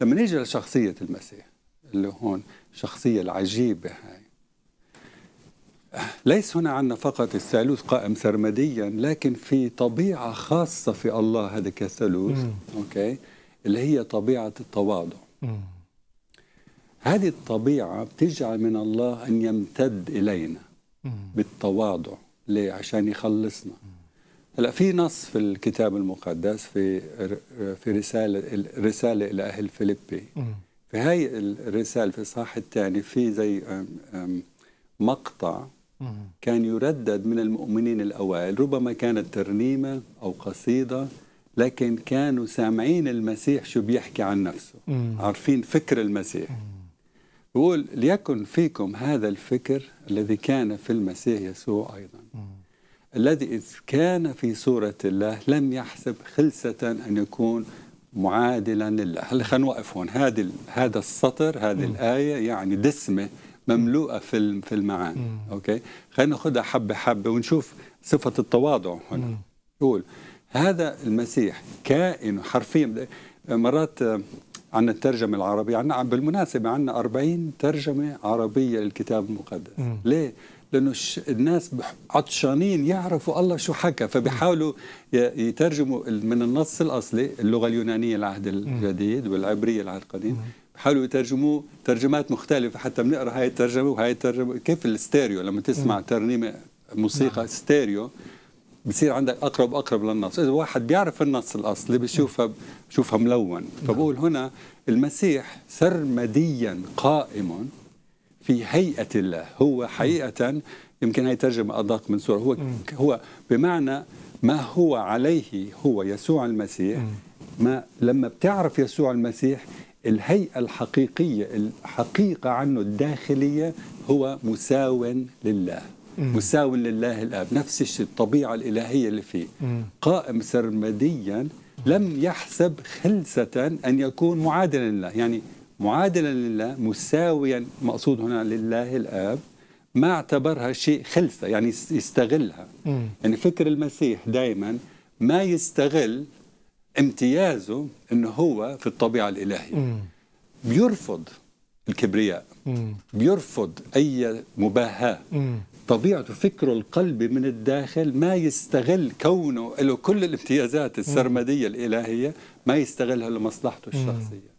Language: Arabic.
لما نيجي لشخصية المسيح اللي هون الشخصية العجيبة هاي ليس هنا عندنا فقط الثالوث قائم سرمديا لكن في طبيعة خاصة في الله هذا كثالوث أوكي اللي هي طبيعة التواضع هذه الطبيعة بتجعل من الله أن يمتد إلينا بالتواضع ليه؟ عشان يخلصنا هلا في نص في الكتاب المقدس في في رساله الرساله الى اهل فيليبي في هاي الرساله في الصح الثاني في زي مقطع كان يردد من المؤمنين الاوائل ربما كانت ترنيمه او قصيده لكن كانوا سامعين المسيح شو بيحكي عن نفسه عارفين فكر المسيح بقول ليكن فيكم هذا الفكر الذي كان في المسيح يسوع ايضا الذي إذ كان في صورة الله لم يحسب خلسة أن يكون معادلا لله هلا خلينا نوقف هون هذا هذا السطر هذه الآية يعني دسمة مملوءة في في المعاني أوكي خلينا ناخذها حبة حبة ونشوف صفة التواضع هنا يقول هذا المسيح كائن حرفيا مرات عندنا الترجمة العربية عندنا بالمناسبة عندنا 40 ترجمة عربية للكتاب المقدس مم. ليه؟ لأنه الناس عطشانين يعرفوا الله شو حكى فبيحاولوا يترجموا من النص الأصلي اللغة اليونانية العهد الجديد والعبرية العهد القديم بيحاولوا يترجموه ترجمات مختلفة حتى بنقرا هاي الترجمة وهاي الترجمة كيف الستيريو لما تسمع ترنيمة موسيقى نعم. ستيريو بصير عندك اقرب اقرب للنص اذا واحد بيعرف النص الاصلي بشوفها بشوفها ملون فبقول هنا المسيح سرمديا قائم في هيئه الله هو حقيقه يمكن هي ترجمه ادق من صوره هو هو بمعنى ما هو عليه هو يسوع المسيح ما لما بتعرف يسوع المسيح الهيئة الحقيقية الحقيقة عنه الداخلية هو مساو لله مساو لله الاب نفس الشيء الطبيعه الالهيه اللي فيه قائم سرمديا لم يحسب خلسه ان يكون معادلا لله يعني معادلا لله مساويا مقصود هنا لله الاب ما اعتبرها شيء خلسه يعني يستغلها يعني فكر المسيح دائما ما يستغل امتيازه انه هو في الطبيعه الالهيه بيرفض الكبرياء بيرفض أي مباهاة طبيعته فكره القلبي من الداخل ما يستغل كونه له كل الامتيازات السرمدية الإلهية ما يستغلها لمصلحته الشخصية